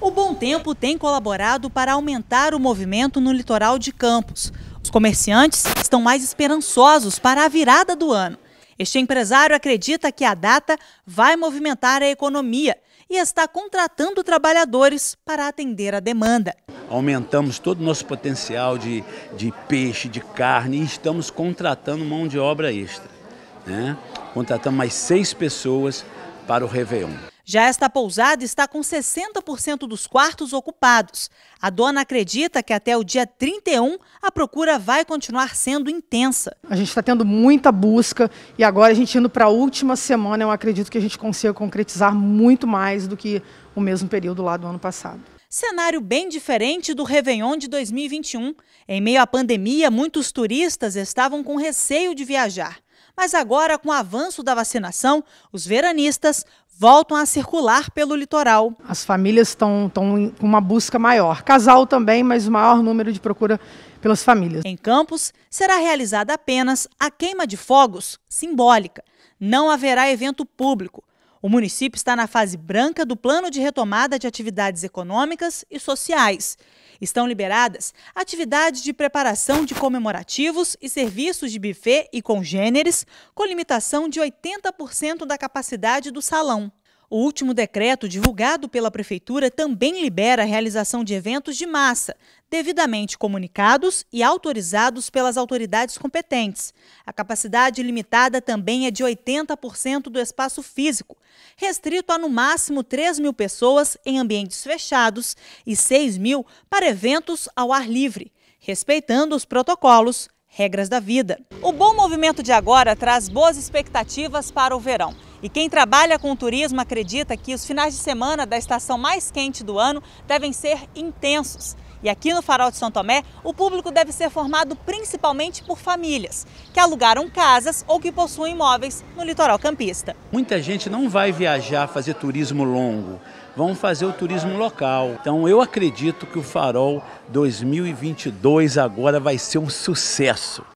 O Bom Tempo tem colaborado para aumentar o movimento no litoral de Campos. Os comerciantes estão mais esperançosos para a virada do ano. Este empresário acredita que a data vai movimentar a economia e está contratando trabalhadores para atender a demanda. Aumentamos todo o nosso potencial de, de peixe, de carne e estamos contratando mão de obra extra. Né? Contratamos mais seis pessoas para o Réveillon. Já esta pousada está com 60% dos quartos ocupados. A dona acredita que até o dia 31 a procura vai continuar sendo intensa. A gente está tendo muita busca e agora a gente indo para a última semana, eu acredito que a gente consiga concretizar muito mais do que o mesmo período lá do ano passado. Cenário bem diferente do Réveillon de 2021. Em meio à pandemia, muitos turistas estavam com receio de viajar. Mas agora, com o avanço da vacinação, os veranistas voltam a circular pelo litoral. As famílias estão com uma busca maior. Casal também, mas o maior número de procura pelas famílias. Em Campos, será realizada apenas a queima de fogos simbólica. Não haverá evento público. O município está na fase branca do plano de retomada de atividades econômicas e sociais. Estão liberadas atividades de preparação de comemorativos e serviços de buffet e congêneres, com limitação de 80% da capacidade do salão. O último decreto divulgado pela Prefeitura também libera a realização de eventos de massa, devidamente comunicados e autorizados pelas autoridades competentes. A capacidade limitada também é de 80% do espaço físico, restrito a no máximo 3 mil pessoas em ambientes fechados e 6 mil para eventos ao ar livre, respeitando os protocolos regras da vida. O bom movimento de agora traz boas expectativas para o verão. E quem trabalha com turismo acredita que os finais de semana da estação mais quente do ano devem ser intensos. E aqui no Farol de São Tomé, o público deve ser formado principalmente por famílias que alugaram casas ou que possuem imóveis no litoral campista. Muita gente não vai viajar fazer turismo longo, vão fazer o turismo local. Então eu acredito que o Farol 2022 agora vai ser um sucesso.